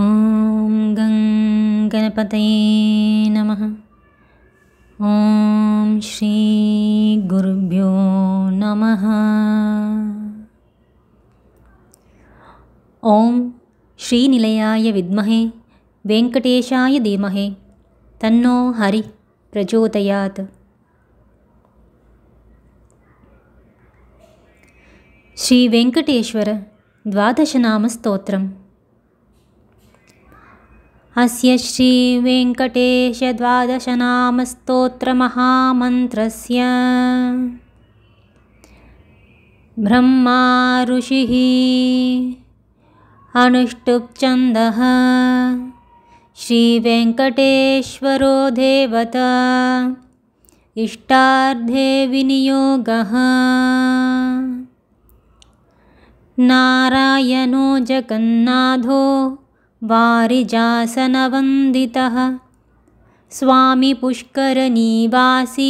ॐ गं गणपतये नमः ॐ श्रीगुरुभ्यो नमः ॐ श्रीनिलयाय विद्महे वेङ्कटेशाय धीमहे तन्नो हरि प्रचोदयात् श्रीवेङ्कटेश्वरद्वादशनामस्तोत्रम् अस्य श्रीवेङ्कटेशद्वादशनामस्तोत्रमहामन्त्रस्य ब्रह्मा ऋषिः अनुष्टुप्छन्दः श्रीवेङ्कटेश्वरो देवता इष्टार्धे विनियोगः नारायणो जगन्नाथो वारिजासनवन्दितः स्वामी पुष्करनीवासी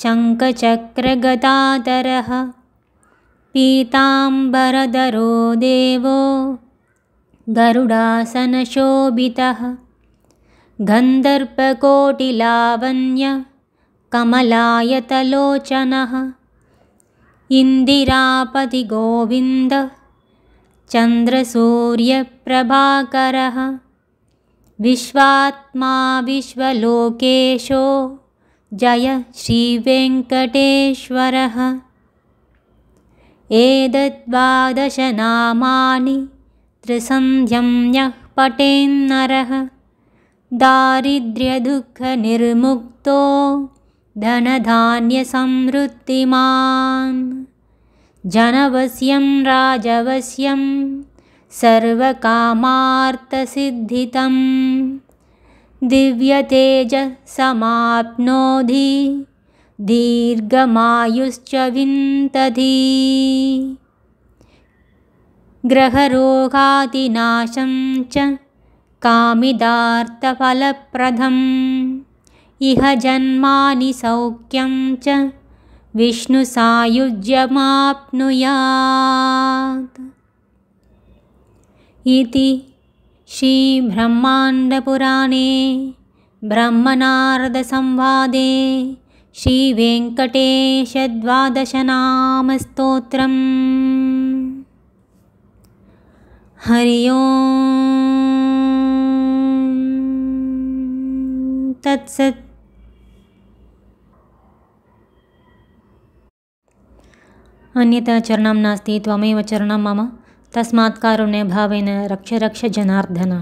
शङ्खचक्रगतातरः पीताम्बरधरो देवो गरुडासनशोभितः गन्धर्पकोटिलावण्यकमलायतलोचनः इन्दिरापतिगोविन्द चन्द्रसूर्यप्रभाकरः विश्वात्मा विश्वलोकेशो जय श्रीवेङ्कटेश्वरः एतद्वादशनामानि त्रिसन्ध्यं यः पटेन्नरः दारिद्र्यदुःखनिर्मुक्तो धनधान्यसंवृत्तिमान् जनवश्यं राजवश्यं सर्वकामार्थसिद्धितं दिव्यतेजसमाप्नोधि दीर्घमायुश्च विन्तधी ग्रहरोगादिनाशं च कामिदार्थफलप्रदम् इह जन्मानि सौख्यं च विष्णुसायुज्यमाप्नुयात् इति श्रीब्रह्माण्डपुराणे ब्रह्मनारदसंवादे श्रीवेङ्कटेशद्वादशनामस्तोत्रम् हरि ओं तत्सत् अन्यथा चरण नास्ति चरण चरणं मम तस्मात् कारुण्यभावेन रक्ष रक्ष जनार्दन